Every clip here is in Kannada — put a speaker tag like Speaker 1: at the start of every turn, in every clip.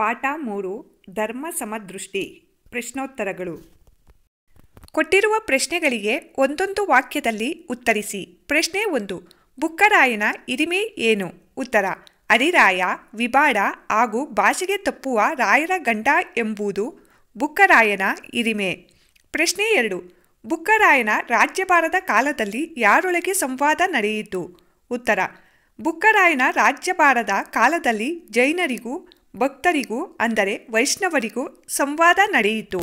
Speaker 1: ಪಾಠ ಮೂರು ಧರ್ಮ ಸಮದೃಷ್ಟಿ ಪ್ರಶ್ನೋತ್ತರಗಳು ಕೊಟ್ಟಿರುವ ಪ್ರಶ್ನೆಗಳಿಗೆ ಒಂದೊಂದು ವಾಕ್ಯದಲ್ಲಿ ಉತ್ತರಿಸಿ ಪ್ರಶ್ನೆ ಒಂದು ಬುಕ್ಕರಾಯನ ಹಿರಿಮೆ ಏನು ಉತ್ತರ ಅರಿರಾಯ ವಿಬಾಡ ಹಾಗೂ ಭಾಷೆಗೆ ತಪ್ಪುವ ರಾಯರ ಗಂಡ ಎಂಬುದು ಬುಕ್ಕರಾಯನ ಹಿರಿಮೆ ಪ್ರಶ್ನೆ ಎರಡು ಬುಕ್ಕರಾಯನ ರಾಜ್ಯಭಾರದ ಕಾಲದಲ್ಲಿ ಯಾರೊಳಗೆ ಸಂವಾದ ನಡೆಯಿತು ಉತ್ತರ ಬುಕ್ಕರಾಯನ ರಾಜ್ಯಭಾರದ ಕಾಲದಲ್ಲಿ ಜೈನರಿಗೂ ಭಕ್ತರಿಗೂ ಅಂದರೆ ವೈಷ್ಣವರಿಗೂ ಸಂವಾದ ನಡೆಯಿತು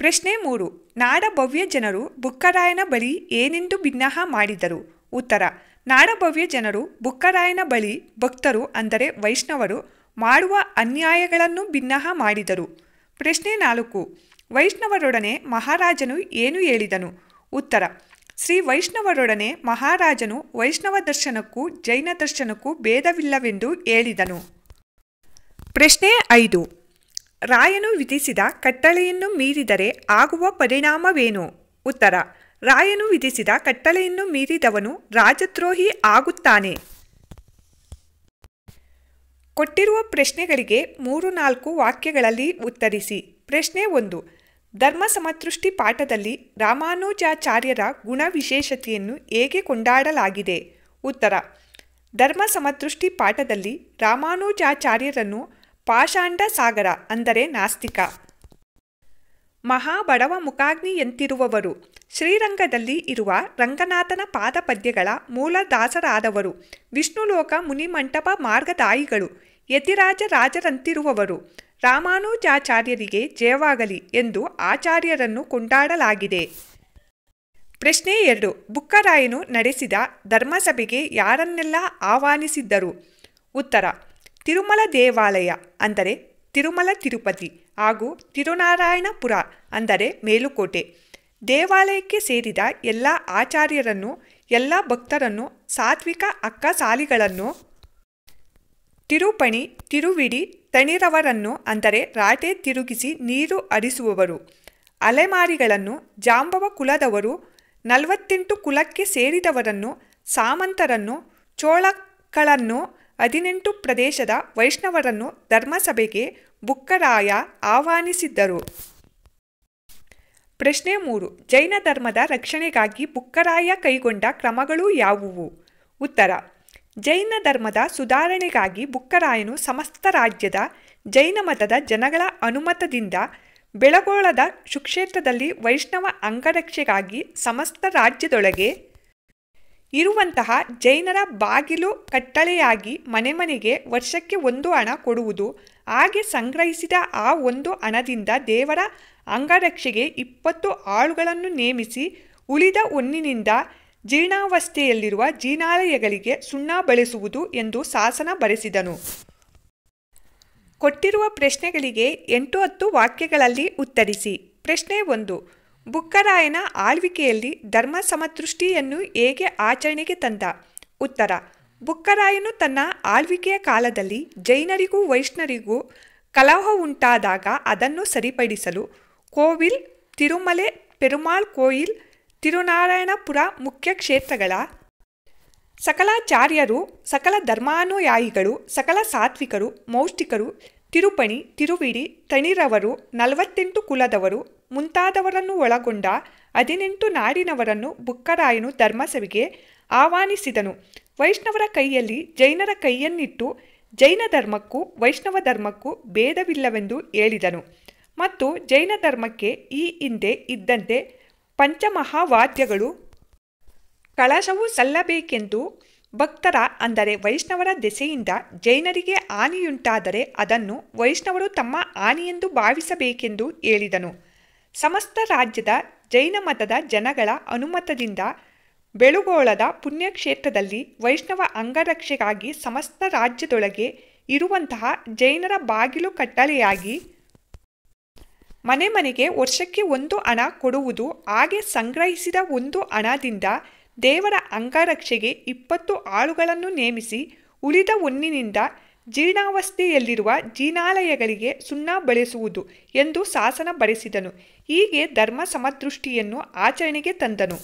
Speaker 1: ಪ್ರಶ್ನೆ ಮೂರು ನಾಡಭವ್ಯ ಜನರು ಬುಕ್ಕರಾಯನ ಬಳಿ ಏನೆಂದು ಭಿನ್ನಹ ಮಾಡಿದರು ಉತ್ತರ ನಾಡಭವ್ಯ ಜನರು ಬುಕ್ಕರಾಯನ ಬಳಿ ಭಕ್ತರು ಅಂದರೆ ವೈಷ್ಣವರು ಮಾಡುವ ಅನ್ಯಾಯಗಳನ್ನು ಭಿನ್ನಹ ಮಾಡಿದರು ಪ್ರಶ್ನೆ ನಾಲ್ಕು ವೈಷ್ಣವರೊಡನೆ ಮಹಾರಾಜನು ಏನು ಹೇಳಿದನು ಉತ್ತರ ಶ್ರೀ ವೈಷ್ಣವರೊಡನೆ ಮಹಾರಾಜನು ವೈಷ್ಣವ ದರ್ಶನಕ್ಕೂ ಜೈನ ದರ್ಶನಕ್ಕೂ ಭೇದವಿಲ್ಲವೆಂದು ಹೇಳಿದನು ಪ್ರಶ್ನೆ ಐದು ರಾಯನು ವಿಧಿಸಿದ ಕಟ್ಟಳೆಯನ್ನು ಮೀರಿದರೆ ಆಗುವ ಪರಿಣಾಮವೇನು ಉತ್ತರ ರಾಯನು ವಿಧಿಸಿದ ಕಟ್ಟಳೆಯನ್ನು ಮೀರಿದವನು ರಾಜದ್ರೋಹಿ ಆಗುತ್ತಾನೆ ಕೊಟ್ಟಿರುವ ಪ್ರಶ್ನೆಗಳಿಗೆ ಮೂರು ನಾಲ್ಕು ವಾಕ್ಯಗಳಲ್ಲಿ ಉತ್ತರಿಸಿ ಪ್ರಶ್ನೆ ಒಂದು ಧರ್ಮ ಸಮತೃಷ್ಟಿ ಪಾಠದಲ್ಲಿ ರಾಮಾನುಜಾಚಾರ್ಯರ ಗುಣ ವಿಶೇಷತೆಯನ್ನು ಹೇಗೆ ಕೊಂಡಾಡಲಾಗಿದೆ ಉತ್ತರ ಧರ್ಮ ಸಮತೃಷ್ಟಿ ಪಾಠದಲ್ಲಿ ರಾಮಾನುಜಾಚಾರ್ಯರನ್ನು ಪಾಷಾಂಡ ಸಾಗರ ಅಂದರೆ ನಾಸ್ತಿಕ ಮಹಾಬಡವ ಮುಖಾಗ್ನಿಯಂತಿರುವವರು ಶ್ರೀರಂಗದಲ್ಲಿ ಇರುವ ರಂಗನಾಥನ ಪಾದಪದ್ಯಗಳ ಮೂಲ ದಾಸರಾದವರು ವಿಷ್ಣುಲೋಕ ಮುನಿಮಂಟಪ ಮಾರ್ಗದಾಯಿಗಳು ಯತಿರಾಜ ರಾಜರಂತಿರುವವರು ರಾಮಾನುಜಾಚಾರ್ಯರಿಗೆ ಜಯವಾಗಲಿ ಎಂದು ಆಚಾರ್ಯರನ್ನು ಕೊಂಡಾಡಲಾಗಿದೆ ಪ್ರಶ್ನೆ ಎರಡು ಬುಕ್ಕರಾಯನು ನಡೆಸಿದ ಧರ್ಮಸಭೆಗೆ ಯಾರನ್ನೆಲ್ಲ ಆಹ್ವಾನಿಸಿದ್ದರು ಉತ್ತರ ತಿರುಮಲ ದೇವಾಲಯ ಅಂದರೆ ತಿರುಮಲ ತಿರುಪತಿ ಹಾಗೂ ತಿರುನಾರಾಯಣಪುರ ಅಂದರೆ ಮೇಲುಕೋಟೆ ದೇವಾಲಯಕ್ಕೆ ಸೇರಿದ ಎಲ್ಲ ಆಚಾರ್ಯರನ್ನು ಎಲ್ಲ ಭಕ್ತರನ್ನು ಸಾತ್ವಿಕ ಅಕ್ಕಸಾಲಿಗಳನ್ನು ತಿರುಪಣಿ ತಿರುವಿಡಿ ತಣಿರವರನ್ನು ಅಂದರೆ ರಾಟೆ ತಿರುಗಿಸಿ ನೀರು ಅರಿಸುವವರು ಅಲೆಮಾರಿಗಳನ್ನು ಜಾಂಬವ ಕುಲದವರು ನಲವತ್ತೆಂಟು ಕುಲಕ್ಕೆ ಸೇರಿದವರನ್ನು ಸಾಮಂತರನ್ನು ಚೋಳಕ್ಕಳನ್ನು ಹದಿನೆಂಟು ಪ್ರದೇಶದ ವೈಷ್ಣವರನ್ನು ಧರ್ಮಸಭೆಗೆ ಬುಕ್ಕರಾಯ ಆಹ್ವಾನಿಸಿದ್ದರು ಪ್ರಶ್ನೆ ಮೂರು ಜೈನ ಧರ್ಮದ ರಕ್ಷಣೆಗಾಗಿ ಬುಕ್ಕರಾಯ ಕೈಗೊಂಡ ಕ್ರಮಗಳು ಯಾವುವು ಉತ್ತರ ಜೈನ ಧರ್ಮದ ಸುಧಾರಣೆಗಾಗಿ ಬುಕ್ಕರಾಯನು ಸಮಸ್ತ ರಾಜ್ಯದ ಜೈನ ಮತದ ಜನಗಳ ಅನುಮತದಿಂದ ಬೆಳಗೋಳದ ಸುಕ್ಷೇತ್ರದಲ್ಲಿ ವೈಷ್ಣವ ಅಂಗರಕ್ಷೆಗಾಗಿ ಸಮಸ್ತ ರಾಜ್ಯದೊಳಗೆ ಇರುವಂತಹ ಜೈನರ ಬಾಗಿಲು ಕಟ್ಟಳೆಯಾಗಿ ಮನೆ ಮನೆಗೆ ವರ್ಷಕ್ಕೆ ಒಂದು ಹಣ ಕೊಡುವುದು ಹಾಗೆ ಸಂಗ್ರಹಿಸಿದ ಆ ಒಂದು ಹಣದಿಂದ ದೇವರ ಅಂಗರಕ್ಷೆಗೆ ಇಪ್ಪತ್ತು ಆಳುಗಳನ್ನು ನೇಮಿಸಿ ಉಳಿದ ಹೊನ್ನಿನಿಂದ ಜೀರ್ಣಾವಸ್ಥೆಯಲ್ಲಿರುವ ಜೀನಾಲಯಗಳಿಗೆ ಸುಣ್ಣ ಬಳಸುವುದು ಎಂದು ಶಾಸನ ಬರೆಸಿದನು ಕೊಟ್ಟಿರುವ ಪ್ರಶ್ನೆಗಳಿಗೆ ಎಂಟು ಹತ್ತು ವಾಕ್ಯಗಳಲ್ಲಿ ಉತ್ತರಿಸಿ ಪ್ರಶ್ನೆ ಒಂದು ಬುಕ್ಕರಾಯನ ಆಳ್ವಿಕೆಯಲ್ಲಿ ಧರ್ಮ ಸಮತೃಷ್ಟಿಯನ್ನು ಹೇಗೆ ಆಚರಣೆಗೆ ತಂದ ಉತ್ತರ ಬುಕ್ಕರಾಯನು ತನ್ನ ಆಳ್ವಿಕೆಯ ಕಾಲದಲ್ಲಿ ಜೈನರಿಗೂ ವೈಷ್ಣರಿಗೂ ಕಲಹ ಉಂಟಾದಾಗ ಅದನ್ನು ಸರಿಪಡಿಸಲು ಕೋವಿಲ್ ತಿರುಮಲೆ ಪೆರುಮಾಳ್ ಕೋಯಿಲ್ ತಿರುನಾರಾಯಣಪುರ ಮುಖ್ಯ ಕ್ಷೇತ್ರಗಳ ಸಕಲಾಚಾರ್ಯರು ಸಕಲ ಧರ್ಮಾನುಯಾಯಿಗಳು ಸಕಲ ಸಾತ್ವಿಕರು ಮೌಷ್ಟಿಕರು ತಿರುಪಣಿ ತಿರುವಿಡಿ ತಣಿರವರು ನಲವತ್ತೆಂಟು ಕುಲದವರು ಮುಂತಾದವರನ್ನು ಒಳಗೊಂಡ ಹದಿನೆಂಟು ನಾಡಿನವರನ್ನು ಬುಕ್ಕರಾಯನು ಧರ್ಮಸಭೆಗೆ ಆಹ್ವಾನಿಸಿದನು ವೈಷ್ಣವರ ಕೈಯಲ್ಲಿ ಜೈನರ ಕೈಯನ್ನಿಟ್ಟು ಜೈನ ಧರ್ಮಕ್ಕೂ ವೈಷ್ಣವ ಧರ್ಮಕ್ಕೂ ಭೇದವಿಲ್ಲವೆಂದು ಹೇಳಿದನು ಮತ್ತು ಜೈನ ಧರ್ಮಕ್ಕೆ ಈ ಹಿಂದೆ ಇದ್ದಂತೆ ಪಂಚಮಹಾವಾದ್ಯಗಳು ಕಳಶವು ಸಲ್ಲಬೇಕೆಂದು ಭಕ್ತರ ಅಂದರೆ ವೈಷ್ಣವರ ದೆಸೆಯಿಂದ ಜೈನರಿಗೆ ಹಾನಿಯುಂಟಾದರೆ ಅದನ್ನು ವೈಷ್ಣವರು ತಮ್ಮ ಹಾನಿಯೆಂದು ಭಾವಿಸಬೇಕೆಂದು ಹೇಳಿದನು ಸಮಸ್ತ ರಾಜ್ಯದ ಜೈನ ಮತದ ಜನಗಳ ಅನುಮತದಿಂದ ಬೆಳುಗೋಳದ ಪುಣ್ಯಕ್ಷೇತ್ರದಲ್ಲಿ ವೈಷ್ಣವ ಅಂಗರಕ್ಷೆಗಾಗಿ ಸಮಸ್ತ ರಾಜ್ಯದೊಳಗೆ ಇರುವಂತಹ ಜೈನರ ಬಾಗಿಲು ಕಟ್ಟಳೆಯಾಗಿ ಮನೆ ಮನೆಗೆ ವರ್ಷಕ್ಕೆ ಒಂದು ಹಣ ಕೊಡುವುದು ಹಾಗೆ ಸಂಗ್ರಹಿಸಿದ ಒಂದು ಹಣದಿಂದ ದೇವರ ಅಂಗರಕ್ಷೆಗೆ ಇಪ್ಪತ್ತು ಆಳುಗಳನ್ನು ನೇಮಿಸಿ ಉಳಿದ ಹೊನ್ನಿನಿಂದ ಜೀರ್ಣಾವಸ್ಥೆಯಲ್ಲಿರುವ ಜೀನಾಲಯಗಳಿಗೆ ಸುಣ್ಣ ಬಳಸುವುದು ಎಂದು ಶಾಸನ ಬಡಿಸಿದನು ಹೀಗೆ ಧರ್ಮ ಸಮದೃಷ್ಟಿಯನ್ನು ಆಚರಣೆಗೆ ತಂದನು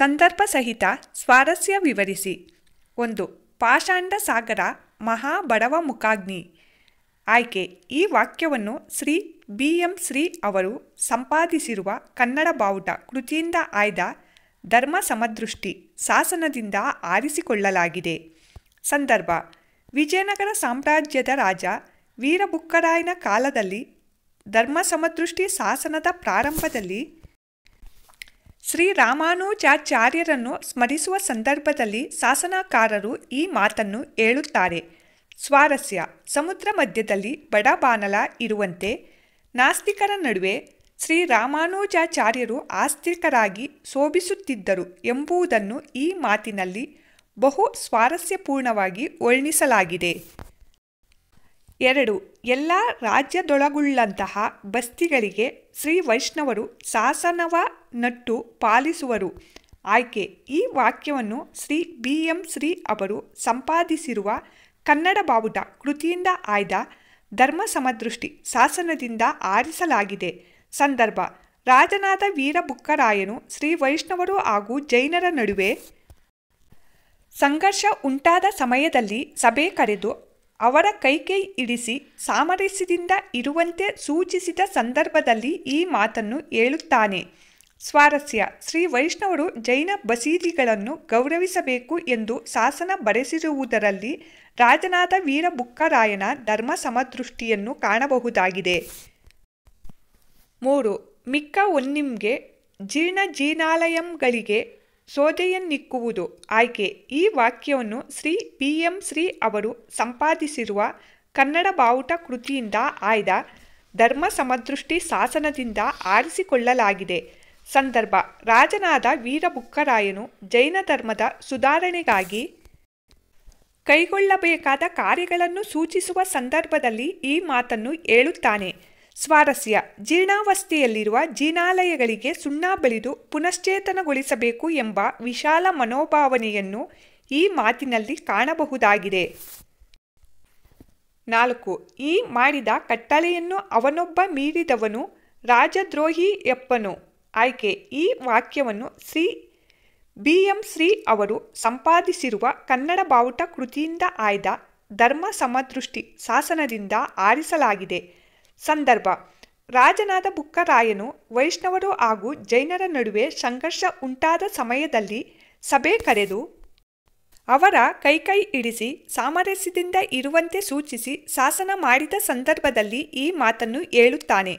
Speaker 1: ಸಂದರ್ಭ ಸಹಿತ ಸ್ವಾರಸ್ಯ ವಿವರಿಸಿ ಒಂದು ಪಾಷಾಂಡ ಸಾಗರ ಮಹಾಬಡವ ಮುಖಾಗ್ನಿ ಆಯ್ಕೆ ಈ ವಾಕ್ಯವನ್ನು ಶ್ರೀ ಬಿ ಎಂ ಶ್ರೀ ಅವರು ಸಂಪಾದಿಸಿರುವ ಕನ್ನಡ ಬಾವುಟ ಕೃತಿಯಿಂದ ಆಯ್ದ ಧರ್ಮ ಸಮದೃಷ್ಟಿ ಶಾಸನದಿಂದ ಆರಿಸಿಕೊಳ್ಳಲಾಗಿದೆ ಸಂದರ್ಭ ವಿಜಯನಗರ ಸಾಮ್ರಾಜ್ಯದ ರಾಜ ವೀರಬುಕ್ಕರಾಯನ ಕಾಲದಲ್ಲಿ ಧರ್ಮ ಸಮದೃಷ್ಟಿ ಶಾಸನದ ಪ್ರಾರಂಭದಲ್ಲಿ ಶ್ರೀ ರಾಮಾನುಜಾಚಾರ್ಯರನ್ನು ಸ್ಮರಿಸುವ ಸಂದರ್ಭದಲ್ಲಿ ಶಾಸನಕಾರರು ಈ ಮಾತನ್ನು ಹೇಳುತ್ತಾರೆ ಸ್ವಾರಸ್ಯ ಸಮುದ್ರ ಮಧ್ಯದಲ್ಲಿ ಬಡಬಾನಲ ಇರುವಂತೆ ನಾಸ್ತಿಕರ ನಡುವೆ ಶ್ರೀರಾಮಾನುಜಾಚಾರ್ಯರು ಆಸ್ತಿಕರಾಗಿ ಶೋಭಿಸುತ್ತಿದ್ದರು ಎಂಬುದನ್ನು ಈ ಮಾತಿನಲ್ಲಿ ಬಹು ಸ್ವಾರಸ್ಯಪೂರ್ಣವಾಗಿ ವರ್ಣಿಸಲಾಗಿದೆ ಎರಡು ಎಲ್ಲ ರಾಜ್ಯದೊಳಗುಳ್ಳಂತಹ ಬಸ್ತಿಗಳಿಗೆ ಶ್ರೀ ವೈಷ್ಣವರು ಶಾಸನವ ನಟ್ಟು ಪಾಲಿಸುವರು ಆಯ್ಕೆ ಈ ವಾಕ್ಯವನ್ನು ಶ್ರೀ ಬಿ ಎಂ ಶ್ರೀ ಅವರು ಸಂಪಾದಿಸಿರುವ ಕನ್ನಡ ಬಾವುಟ ಕೃತಿಯಿಂದ ಆಯ್ದ ಧರ್ಮ ಸಮದೃಷ್ಟಿ ಶಾಸನದಿಂದ ಆರಿಸಲಾಗಿದೆ ಸಂದರ್ಭ ರಾಜನಾದ ಬುಕ್ಕರಾಯನು ಶ್ರೀ ವೈಷ್ಣವರು ಹಾಗೂ ಜೈನರ ನಡುವೆ ಸಂಘರ್ಷ ಉಂಟಾದ ಸಮಯದಲ್ಲಿ ಸಭೆ ಕರೆದು ಅವರ ಕೈಕೈ ಇಡಿಸಿ ಸಾಮರಸ್ಯದಿಂದ ಇರುವಂತೆ ಸೂಚಿಸಿದ ಸಂದರ್ಭದಲ್ಲಿ ಈ ಮಾತನ್ನು ಹೇಳುತ್ತಾನೆ ಸ್ವಾರಸ್ಯ ಶ್ರೀ ವೈಷ್ಣವರು ಜೈನ ಬಸೀದಿಗಳನ್ನು ಗೌರವಿಸಬೇಕು ಎಂದು ಶಾಸನ ಬರೆಸಿರುವುದರಲ್ಲಿ ವೀರ ವೀರಬುಕ್ಕರಾಯನ ಧರ್ಮ ಸಮದೃಷ್ಟಿಯನ್ನು ಕಾಣಬಹುದಾಗಿದೆ ಮೂರು ಮಿಕ್ಕ ಒನ್ನಿಮ್ಗೆ ಜೀರ್ಣ ಜೀರ್ಣಾಲಯಂಗಳಿಗೆ ಸೋದೆಯನ್ನಿಕ್ಕುವುದು ಆಯ್ಕೆ ಈ ವಾಕ್ಯವನ್ನು ಶ್ರೀ ಪಿ ಎಂ ಶ್ರೀ ಅವರು ಸಂಪಾದಿಸಿರುವ ಕನ್ನಡ ಬಾವುಟ ಕೃತಿಯಿಂದ ಆಯ್ದ ಧರ್ಮ ಸಮದೃಷ್ಟಿ ಶಾಸನದಿಂದ ಆರಿಸಿಕೊಳ್ಳಲಾಗಿದೆ ಸಂದರ್ಭ ರಾಜನಾದ ವೀರಬುಕ್ಕರಾಯನು ಜೈನ ಧರ್ಮದ ಸುಧಾರಣೆಗಾಗಿ ಕೈಗೊಳ್ಳಬೇಕಾದ ಕಾರ್ಯಗಳನ್ನು ಸೂಚಿಸುವ ಸಂದರ್ಭದಲ್ಲಿ ಈ ಮಾತನ್ನು ಹೇಳುತ್ತಾನೆ ಸ್ವಾರಸ್ಯ ಜೀರ್ಣಾವಸ್ಥೆಯಲ್ಲಿರುವ ಜೀನಾಲಯಗಳಿಗೆ ಸುಣ್ಣ ಬೆಳೆದು ಪುನಶ್ಚೇತನಗೊಳಿಸಬೇಕು ಎಂಬ ವಿಶಾಲ ಮನೋಭಾವನೆಯನ್ನು ಈ ಮಾತಿನಲ್ಲಿ ಕಾಣಬಹುದಾಗಿದೆ ನಾಲ್ಕು ಈ ಮಾಡಿದ ಕಟ್ಟಳೆಯನ್ನು ಅವನೊಬ್ಬ ಮೀರಿದವನು ರಾಜದ್ರೋಹಿ ಎಪ್ಪನು ಆಯ್ಕೆ ಈ ವಾಕ್ಯವನ್ನು ಸಿ ಬಿ ಎಂ ಶ್ರೀ ಅವರು ಸಂಪಾದಿಸಿರುವ ಕನ್ನಡ ಬಾವುಟ ಕೃತಿಯಿಂದ ಆಯ್ದ ಧರ್ಮ ಸಮದೃಷ್ಟಿ ಶಾಸನದಿಂದ ಆರಿಸಲಾಗಿದೆ ಸಂದರ್ಭ ರಾಜನಾದ ಬುಕ್ಕರಾಯನು ವೈಷ್ಣವರು ಹಾಗೂ ಜೈನರ ನಡುವೆ ಸಂಘರ್ಷ ಉಂಟಾದ ಸಮಯದಲ್ಲಿ ಸಭೆ ಕರೆದು ಅವರ ಕೈಕೈ ಇಡಿಸಿ ಸಾಮರಸ್ಯದಿಂದ ಇರುವಂತೆ ಸೂಚಿಸಿ ಶಾಸನ ಮಾಡಿದ ಸಂದರ್ಭದಲ್ಲಿ ಈ ಮಾತನ್ನು ಹೇಳುತ್ತಾನೆ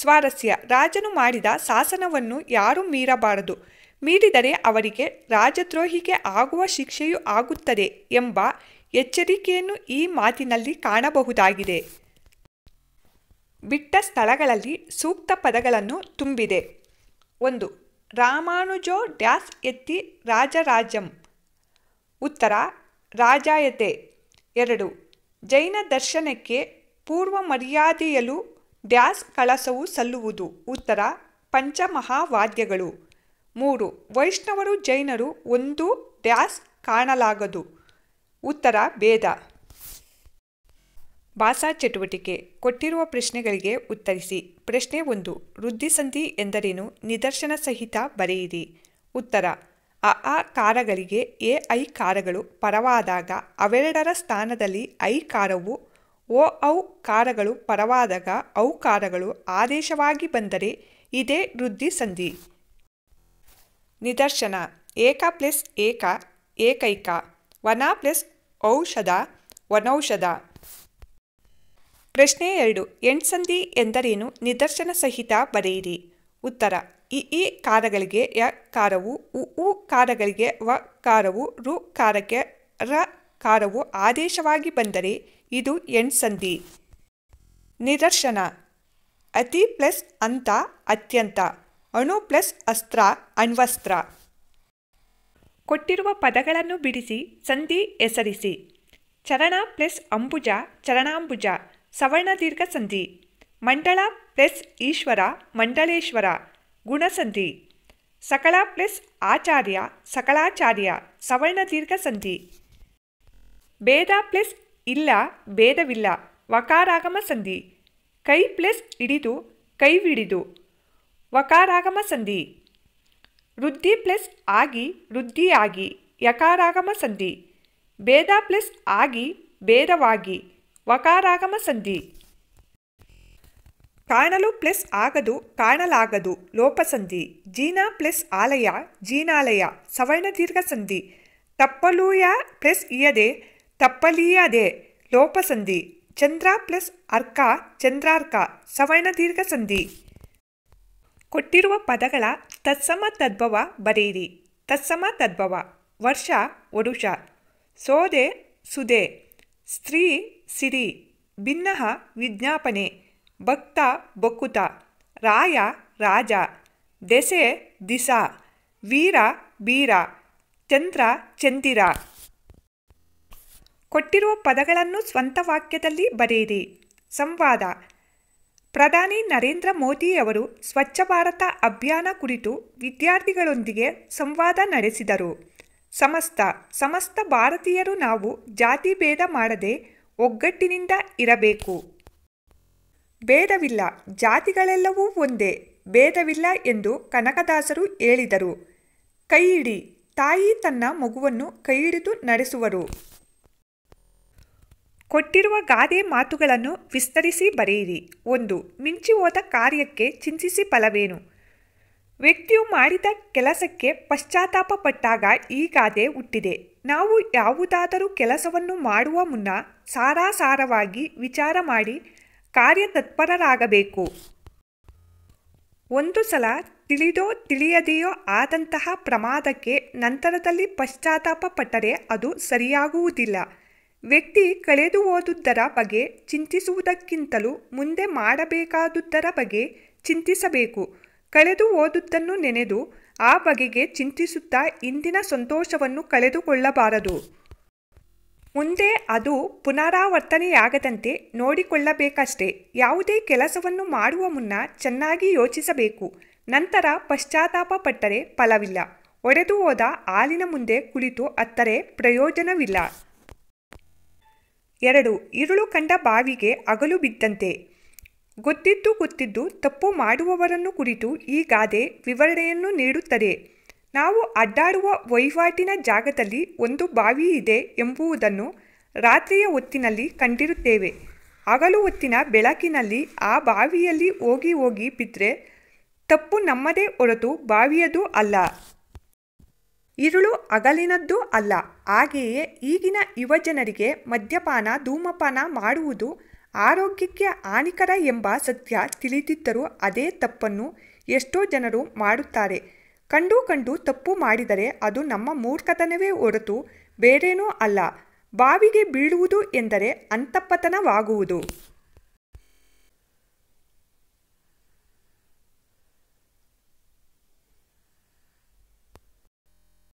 Speaker 1: ಸ್ವಾರಸ್ಯ ರಾಜನು ಮಾಡಿದ ಶಾಸನವನ್ನು ಯಾರೂ ಮೀರಬಾರದು ಮೀರಿದರೆ ಅವರಿಗೆ ರಾಜದ್ರೋಹಿಗೆ ಆಗುವ ಶಿಕ್ಷೆಯೂ ಆಗುತ್ತದೆ ಎಂಬ ಎಚ್ಚರಿಕೆಯನ್ನು ಈ ಮಾತಿನಲ್ಲಿ ಕಾಣಬಹುದಾಗಿದೆ ಬಿಟ್ಟ ಸ್ಥಳಗಳಲ್ಲಿ ಸೂಕ್ತ ಪದಗಳನ್ನು ತುಂಬಿದೆ ಒಂದು ರಾಮಾನುಜೋ ಡ್ಯಾಸ್ ಎತ್ತಿ ರಾಜರಾಜಂ ಉತ್ತರ ರಾಜಾಯತೆ ಎರಡು ಜೈನ ದರ್ಶನಕ್ಕೆ ಪೂರ್ವ ಮರ್ಯಾದೆಯಲು ಡ್ಯಾಸ್ ಕಳಸವು ಸಲ್ಲುವುದು ಉತ್ತರ ಪಂಚಮಹಾವಾದ್ಯಗಳು ಮೂರು ವೈಷ್ಣವರು ಜೈನರು ಒಂದು ಡ್ಯಾಸ್ ಕಾಣಲಾಗದು ಉತ್ತರ ಭೇದ ಭಾಷಾ ಚಟುವಟಿಕೆ ಕೊಟ್ಟಿರುವ ಪ್ರಶ್ನೆಗಳಿಗೆ ಉತ್ತರಿಸಿ ಪ್ರಶ್ನೆ ಒಂದು ವೃದ್ಧಿಸಂಧಿ ಎಂದರೇನು ನಿದರ್ಶನ ಸಹಿತ ಬರೆಯಿರಿ ಉತ್ತರ ಅ ಆ ಕಾರಗಳಿಗೆ ಎ ಐ ಕಾರಗಳು ಪರವಾದಾಗ ಅವೆರಡರ ಸ್ಥಾನದಲ್ಲಿ ಐ ಕಾರವು ಓ ಔ ಕಾರಗಳು ಪರವಾದಾಗ ಕಾರಗಳು ಆದೇಶವಾಗಿ ಬಂದರೆ ಇದೇ ವೃದ್ಧಿ ಸಂಧಿ ನಿದರ್ಶನ ಏಕ ಪ್ಲಸ್ ಏಕ ಏಕೈಕ ವನ ಪ್ಲಸ್ ಔಷಧ ವನೌಷಧ ಪ್ರಶ್ನೆ ಎರಡು ಎಣ್ಸಂಧಿ ಎಂದರೇನು ನಿದರ್ಶನ ಸಹಿತ ಬರೆಯಿರಿ ಉತ್ತರ ಇ ಇ ಕಾರಗಳಿಗೆ ಯ ಕಾರವು ಉ ಉ ಕಾರಗಳಿಗೆ ವ ಕಾರವು ರು ಕಾರಕ್ಕೆ ರ ಕಾರವು ಆದೇಶವಾಗಿ ಬಂದರೆ ಇದು ಸಂಧಿ ನಿದರ್ಶನ ಅತಿ ಪ್ಲಸ್ ಅಂತ ಅತ್ಯಂತ ಅಣು ಪ್ಲಸ್ ಅಸ್ತ್ರ ಅಣ್ವಸ್ತ್ರ ಕೊಟ್ಟಿರುವ ಪದಗಳನ್ನು ಬಿಡಿಸಿ ಸಂಧಿ ಹೆಸರಿಸಿ ಚರಣ ಪ್ಲಸ್ ಅಂಬುಜ ಚರಣಾಂಬುಜ ಸವರ್ಣದೀರ್ಘ ಸಂಧಿ ಮಂಡಳ ಪ್ಲಸ್ ಈಶ್ವರ ಮಂಡಳೇಶ್ವರ ಗುಣಸಂಧಿ ಸಕಳ ಪ್ಲಸ್ ಆಚಾರ್ಯ ಸಕಳಾಚಾರ್ಯ ಸವರ್ಣದೀರ್ಘ ಸಂಧಿ ಭೇದ ಪ್ಲಸ್ ಇಲ್ಲ ಭೇದವಿಲ್ಲ ವಕಾರಾಗಮ ಸಂಧಿ ಕೈ ಪ್ಲಸ್ ಹಿಡಿದು ಕೈವಿಡಿದು ವಕಾರಾಗಮ ಸಂಧಿ ವೃದ್ಧಿ ಪ್ಲಸ್ ಆಗಿ ವೃದ್ಧಿಯಾಗಿ ಯಕಾರಾಗಮ ಸಂಧಿ ಭೇದ ಪ್ಲಸ್ ಆಗಿ ಭೇದವಾಗಿ ವಕಾರಾಗಮ ಸಂಧಿ ಕಾಣಲು ಪ್ಲಸ್ ಆಗದು ಕಾಣಲಾಗದು ಲೋಪಸಂಧಿ ಜೀನಾ ಪ್ಲಸ್ ಆಲಯ ಜೀನಾಲಯ ಸವರ್ಣ ದೀರ್ಘ ಸಂಧಿ ತಪ್ಪಲೂಯ ಪ್ಲಸ್ ಇಯದೆ ತಪ್ಪಲೀಯದೆ ಲೋಪಸಂಧಿ ಚಂದ್ರ ಪ್ಲಸ್ ಅರ್ಕ ಚಂದ್ರಾರ್ಕ ಸವರ್ಣ ದೀರ್ಘ ಸಂಧಿ ಕೊಟ್ಟಿರುವ ಪದಗಳ ತತ್ಸಮ ತದ್ಭವ ಬರೆಯಿರಿ ತತ್ಸಮ ತದ್ಭವ ವರ್ಷ ಒಡುಷ ಸೋದೆ ಸುದೆ ಸ್ತ್ರೀ ಸಿರಿ ಭಿನ್ನ ವಿಜ್ಞಾಪನೆ ಭಕ್ತ ಬೊಕ್ಕುತ ರಾಯ ರಾಜ ದೆಸೆ ದಿಸಾ ವೀರ ಬೀರ ಚಂದ್ರ ಚಂದಿರ ಕೊಟ್ಟಿರುವ ಪದಗಳನ್ನು ಸ್ವಂತ ವಾಕ್ಯದಲ್ಲಿ ಬರೆಯಿರಿ ಸಂವಾದ ಪ್ರಧಾನಿ ನರೇಂದ್ರ ಮೋದಿಯವರು ಸ್ವಚ್ಛ ಭಾರತ ಅಭಿಯಾನ ಕುರಿತು ವಿದ್ಯಾರ್ಥಿಗಳೊಂದಿಗೆ ಸಂವಾದ ನಡೆಸಿದರು ಸಮಸ್ತ ಸಮಸ್ತ ಭಾರತೀಯರು ನಾವು ಜಾತಿ ಭೇದ ಮಾಡದೆ ಒಗ್ಗಟ್ಟಿನಿಂದ ಇರಬೇಕು ಭೇದವಿಲ್ಲ ಜಾತಿಗಳೆಲ್ಲವೂ ಒಂದೇ ಭೇದವಿಲ್ಲ ಎಂದು ಕನಕದಾಸರು ಹೇಳಿದರು ಕೈಯಿಡಿ ತಾಯಿ ತನ್ನ ಮಗುವನ್ನು ಕೈಹಿಡಿದು ನಡೆಸುವರು ಕೊಟ್ಟಿರುವ ಗಾದೆ ಮಾತುಗಳನ್ನು ವಿಸ್ತರಿಸಿ ಬರೆಯಿರಿ ಒಂದು ಮಿಂಚಿ ಹೋದ ಕಾರ್ಯಕ್ಕೆ ಚಿಂತಿಸಿ ಫಲವೇನು ವ್ಯಕ್ತಿಯು ಮಾಡಿದ ಕೆಲಸಕ್ಕೆ ಪಶ್ಚಾತ್ತಾಪ ಪಟ್ಟಾಗ ಈ ಗಾದೆ ಹುಟ್ಟಿದೆ ನಾವು ಯಾವುದಾದರೂ ಕೆಲಸವನ್ನು ಮಾಡುವ ಮುನ್ನ ಸಾರಾಸಾರವಾಗಿ ವಿಚಾರ ಮಾಡಿ ಕಾರ್ಯತತ್ಪರರಾಗಬೇಕು ಒಂದು ಸಲ ತಿಳಿದೋ ತಿಳಿಯದೆಯೋ ಆದಂತಹ ಪ್ರಮಾದಕ್ಕೆ ನಂತರದಲ್ಲಿ ಪಶ್ಚಾತ್ತಾಪ ಪಟ್ಟರೆ ಅದು ಸರಿಯಾಗುವುದಿಲ್ಲ ವ್ಯಕ್ತಿ ಕಳೆದು ಹೋದುದರ ಬಗ್ಗೆ ಚಿಂತಿಸುವುದಕ್ಕಿಂತಲೂ ಮುಂದೆ ಮಾಡಬೇಕಾದುದರ ಬಗ್ಗೆ ಚಿಂತಿಸಬೇಕು ಕಳೆದು ಹೋದುದನ್ನು ನೆನೆದು ಆ ಬಗೆಗೆ ಚಿಂತಿಸುತ್ತಾ ಇಂದಿನ ಸಂತೋಷವನ್ನು ಕಳೆದುಕೊಳ್ಳಬಾರದು ಮುಂದೆ ಅದು ಪುನರಾವರ್ತನೆಯಾಗದಂತೆ ನೋಡಿಕೊಳ್ಳಬೇಕಷ್ಟೆ ಯಾವುದೇ ಕೆಲಸವನ್ನು ಮಾಡುವ ಮುನ್ನ ಚೆನ್ನಾಗಿ ಯೋಚಿಸಬೇಕು ನಂತರ ಪಶ್ಚಾತ್ತಾಪ ಪಟ್ಟರೆ ಫಲವಿಲ್ಲ ಒಡೆದು ಹೋದ ಹಾಲಿನ ಮುಂದೆ ಕುಳಿತು ಅತ್ತರೆ ಪ್ರಯೋಜನವಿಲ್ಲ ಎರಡು ಇರುಳು ಕಂಡ ಬಾವಿಗೆ ಅಗಲು ಬಿದ್ದಂತೆ ಗೊತ್ತಿದ್ದು ಗೊತ್ತಿದ್ದು ತಪ್ಪು ಮಾಡುವವರನ್ನು ಕುರಿತು ಈ ಗಾದೆ ವಿವರಣೆಯನ್ನು ನೀಡುತ್ತದೆ ನಾವು ಅಡ್ಡಾಡುವ ವಹಿವಾಟಿನ ಜಾಗದಲ್ಲಿ ಒಂದು ಬಾವಿ ಇದೆ ಎಂಬುವುದನ್ನು ರಾತ್ರಿಯ ಹೊತ್ತಿನಲ್ಲಿ ಕಂಡಿರುತ್ತೇವೆ ಹಗಲು ಹೊತ್ತಿನ ಬೆಳಕಿನಲ್ಲಿ ಆ ಬಾವಿಯಲ್ಲಿ ಹೋಗಿ ಹೋಗಿ ಬಿದ್ದರೆ ತಪ್ಪು ನಮ್ಮದೇ ಹೊರತು ಬಾವಿಯದು ಅಲ್ಲ ಇರುಳು ಅಗಲಿನದ್ದು ಅಲ್ಲ ಹಾಗೆಯೇ ಈಗಿನ ಯುವಜನರಿಗೆ ಮದ್ಯಪಾನ ಧೂಮಪಾನ ಮಾಡುವುದು ಆರೋಗ್ಯಕ್ಕೆ ಹಾನಿಕರ ಎಂಬ ಸತ್ಯ ತಿಳಿದಿದ್ದರೂ ಅದೇ ತಪ್ಪನ್ನು ಎಷ್ಟೋ ಜನರು ಮಾಡುತ್ತಾರೆ ಕಂಡು ಕಂಡು ತಪ್ಪು ಮಾಡಿದರೆ ಅದು ನಮ್ಮ ಮೂರ್ಖತನವೇ ಹೊರತು ಬೇರೇನೂ ಅಲ್ಲ ಬಾವಿಗೆ ಬೀಳುವುದು ಎಂದರೆ ಅಂತಪತನವಾಗುವುದು